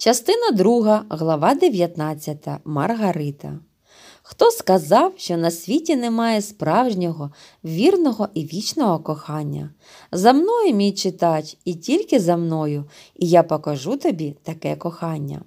Частина 2, глава 19. Маргарита. Хто сказав, що на світі немає справжнього, вірного і вічного кохання? За мною, мій читач, і тільки за мною, і я покажу тобі таке кохання.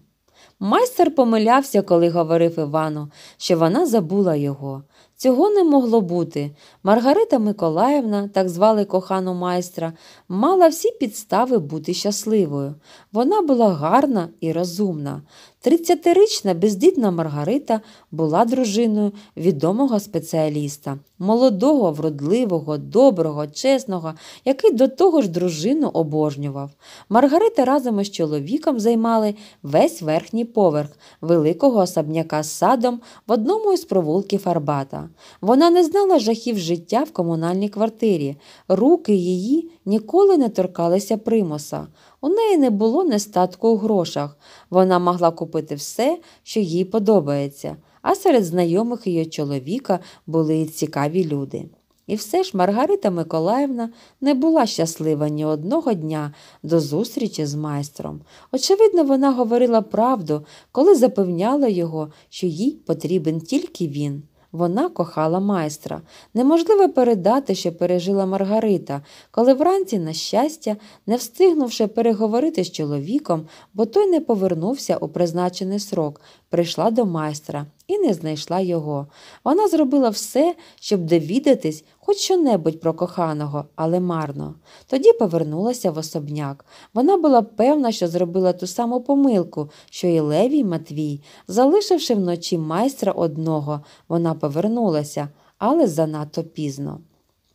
Майстер помилявся, коли говорив Івану, що вона забула його. Цього не могло бути. Маргарита Миколаївна, так звали кохану майстра, мала всі підстави бути щасливою. Вона була гарна і розумна. Тридцятирічна бездітна Маргарита була дружиною відомого спеціаліста, молодого, вродливого, доброго, чесного, який до того ж дружину обожнював. Маргарита разом із чоловіком займали весь верхній поверх великого особняка з садом в одному із провулків Арбата. Вона не знала жахів життя в комунальній квартирі, руки її ніколи не торкалися примуса. У неї не було нестатку у грошах. Вона могла купити все, що їй подобається, а серед знайомих її чоловіка були і цікаві люди. І все ж Маргарита Миколаївна не була щаслива ні одного дня до зустрічі з майстром. Очевидно, вона говорила правду, коли запевняла його, що їй потрібен тільки він. Вона кохала майстра. Неможливо передати, що пережила Маргарита, коли вранці, на щастя, не встигнувши переговорити з чоловіком, бо той не повернувся у призначений срок, прийшла до майстра і не знайшла його. Вона зробила все, щоб довідатись хоч що-небудь про коханого, але марно. Тоді повернулася в особняк. Вона була певна, що зробила ту саму помилку, що і Левій Матвій. Залишивши вночі майстра одного, вона повернулася, але занадто пізно.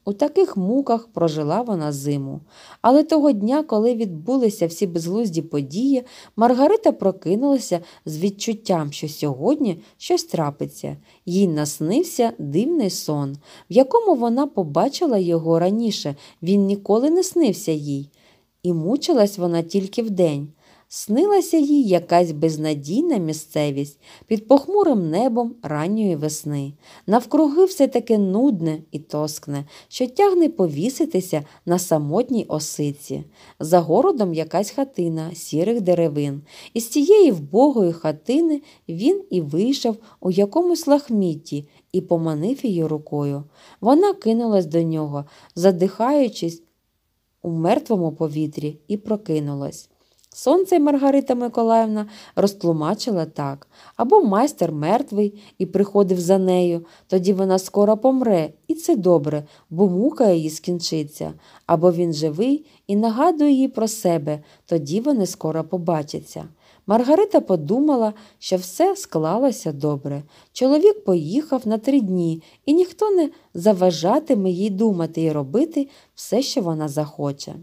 У таких муках прожила вона зиму. Але того дня, коли відбулися всі безглузді події, Маргарита прокинулася з відчуттям, що сьогодні щось трапиться. Їй наснився дивний сон, в якому вона побачила його раніше. Він ніколи не снився їй. І мучилась вона тільки вдень. Снилася їй якась безнадійна місцевість під похмурим небом ранньої весни. Навкруги все таке нудне і тоскне, що тягне повіситися на самотній осиці. За городом якась хатина сірих деревин. Із цієї вбогої хатини він і вийшов у якомусь лахмітті і поманив її рукою. Вона кинулась до нього, задихаючись у мертвому повітрі, і прокинулась. Сонце Маргарита Миколаївна розтлумачила так або майстер мертвий і приходив за нею, тоді вона скоро помре, і це добре, бо мука її скінчиться, або він живий і нагадує їй про себе, тоді вони скоро побачаться. Маргарита подумала, що все склалося добре. Чоловік поїхав на три дні, і ніхто не заважатиме їй думати і робити все, що вона захоче.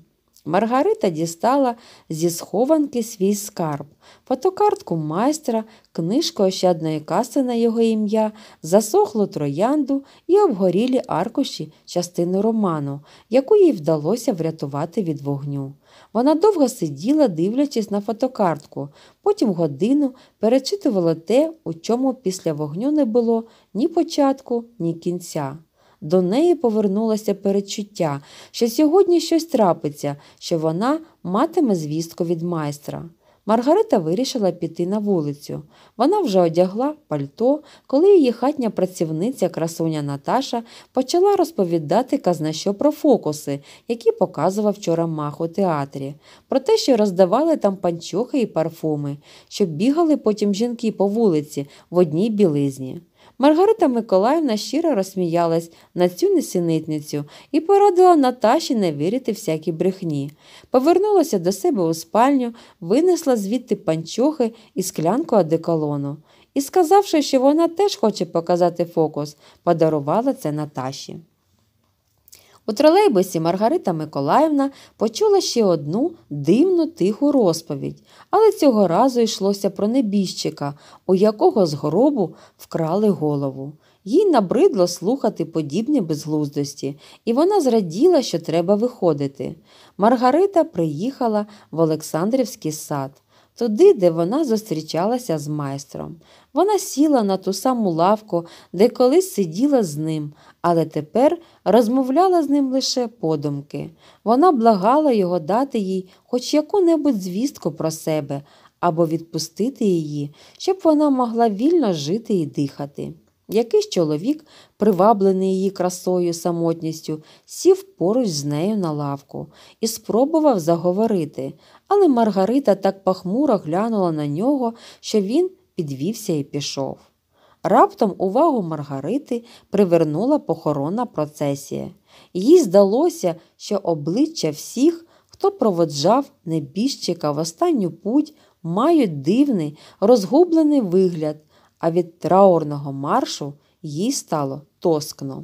Маргарита дістала зі схованки свій скарб, фотокартку майстра, книжку ощадної каси на його ім'я, засохлу троянду і обгорілі аркуші частину роману, яку їй вдалося врятувати від вогню. Вона довго сиділа, дивлячись на фотокартку, потім годину перечитувала те, у чому після вогню не було ні початку, ні кінця. До неї повернулося передчуття, що сьогодні щось трапиться, що вона матиме звістку від майстра. Маргарита вирішила піти на вулицю. Вона вже одягла пальто, коли її хатня працівниця, красуня Наташа, почала розповідати казнащо про фокуси, які показував вчора мах у театрі, про те, що роздавали там панчохи і парфуми, що бігали потім жінки по вулиці в одній білизні. Маргарита Миколаївна щиро розсміялась на цю несінитницю і порадила Наташі не вірити всякій брехні. Повернулася до себе у спальню, винесла звідти панчохи і склянку одеколону. І, сказавши, що вона теж хоче показати фокус, подарувала це Наташі. У тролейбусі Маргарита Миколаївна почула ще одну дивну тиху розповідь, але цього разу йшлося про небіжчика, у якого з гробу вкрали голову. Їй набридло слухати подібні безглуздості, і вона зраділа, що треба виходити. Маргарита приїхала в Олександрівський сад, туди, де вона зустрічалася з майстром. Вона сіла на ту саму лавку, де колись сиділа з ним, але тепер розмовляла з ним лише подумки. Вона благала його дати їй хоч яку-небудь звістку про себе або відпустити її, щоб вона могла вільно жити і дихати. Якийсь чоловік, приваблений її красою самотністю, сів поруч з нею на лавку і спробував заговорити, але Маргарита так похмуро глянула на нього, що він підвівся і пішов. Раптом увагу Маргарити привернула похоронна процесія. Їй здалося, що обличчя всіх, хто проводжав небіжчика в останню путь, мають дивний розгублений вигляд, а від траурного маршу їй стало тоскно.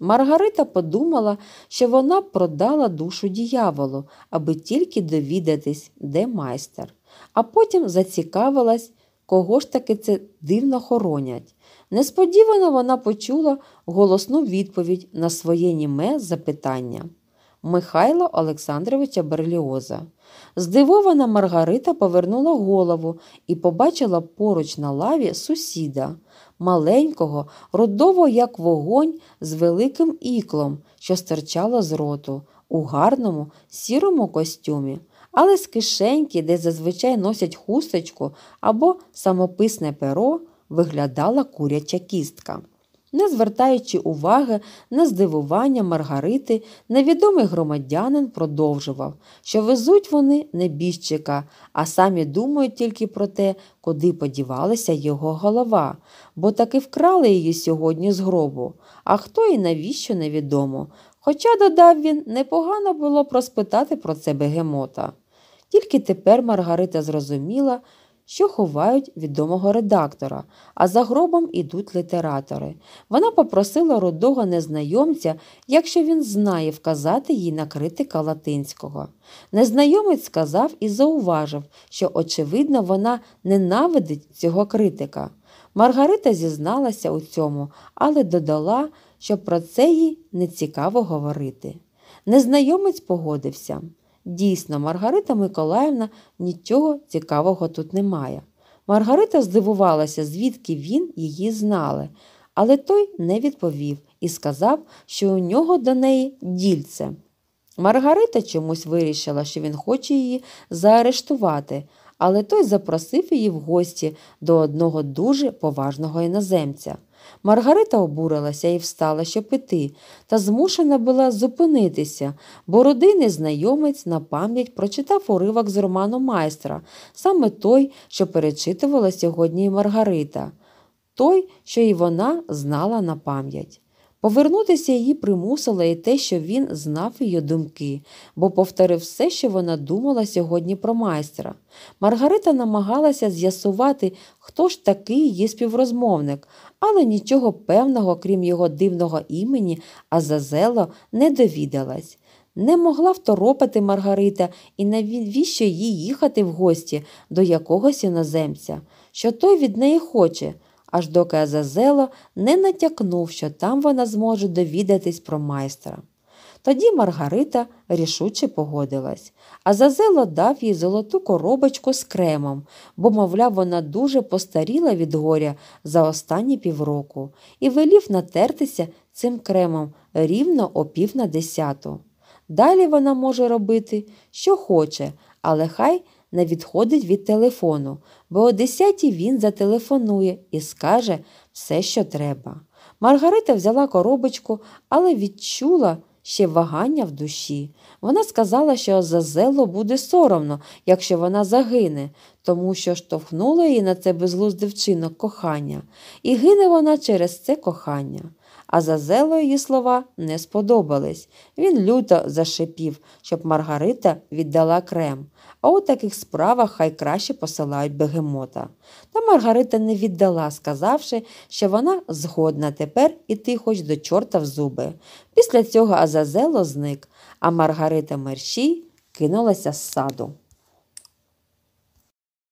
Маргарита подумала, що вона продала душу діяволу, аби тільки довідатись, де майстер, а потім зацікавилась, кого ж таки це дивно хоронять. Несподівано вона почула голосну відповідь на своє німе запитання Михайла Олександровича Берліоза. Здивована Маргарита повернула голову і побачила поруч на лаві сусіда, маленького, родово як вогонь з великим іклом, що стирчало з роту, у гарному, сірому костюмі. Але з кишеньки, де зазвичай носять хусточку або самописне перо, виглядала куряча кістка. Не звертаючи уваги на здивування Маргарити, невідомий громадянин продовжував, що везуть вони небіжчика, а самі думають тільки про те, куди подівалася його голова, бо таки вкрали її сьогодні з гробу, а хто і навіщо невідомо. Хоча, додав він, непогано було проспитати про це бегемота. Тільки тепер Маргарита зрозуміла, що ховають відомого редактора, а за гробом ідуть літератори. Вона попросила рудого незнайомця, якщо він знає вказати їй на критика латинського. Незнайомець сказав і зауважив, що, очевидно, вона ненавидить цього критика. Маргарита зізналася у цьому, але додала, що про це їй не цікаво говорити. Незнайомець погодився. Дійсно, Маргарита Миколаївна нічого цікавого тут немає. Маргарита здивувалася, звідки він її знали, але той не відповів і сказав, що у нього до неї дільце. Маргарита чомусь вирішила, що він хоче її заарештувати, але той запросив її в гості до одного дуже поважного іноземця. Маргарита обурилася і встала, щоб піти, та змушена була зупинитися, бо родинний знайомець на пам'ять прочитав уривок з роману майстра, саме той, що перечитувала сьогодні Маргарита, той, що і вона знала на пам'ять. Повернутися її примусило і те, що він знав її думки, бо повторив все, що вона думала сьогодні про майстра. Маргарита намагалася з'ясувати, хто ж такий її співрозмовник, але нічого певного, крім його дивного імені, Азазело, не довідалась. Не могла второпати Маргарита і навіщо їй їхати в гості до якогось іноземця, що той від неї хоче аж доки Азазело не натякнув, що там вона зможе довідатись про майстра. Тоді Маргарита рішуче погодилась, а Зазело дав їй золоту коробочку з кремом, бо, мовляв, вона дуже постаріла від горя за останні півроку і велів натертися цим кремом рівно о пів на десяту. Далі вона може робити, що хоче, але хай не відходить від телефону, бо о 10 він зателефонує і скаже все, що треба. Маргарита взяла коробочку, але відчула ще вагання в душі. Вона сказала, що за зело буде соромно, якщо вона загине, тому що штовхнула її на це безглуздивчинок кохання, і гине вона через це кохання а Зазело її слова не сподобались. Він люто зашипів, щоб Маргарита віддала крем. А у таких справах хай краще посилають бегемота. Та Маргарита не віддала, сказавши, що вона згодна тепер іти хоч до чорта в зуби. Після цього Азазело зник, а Маргарита мерщій кинулася з саду.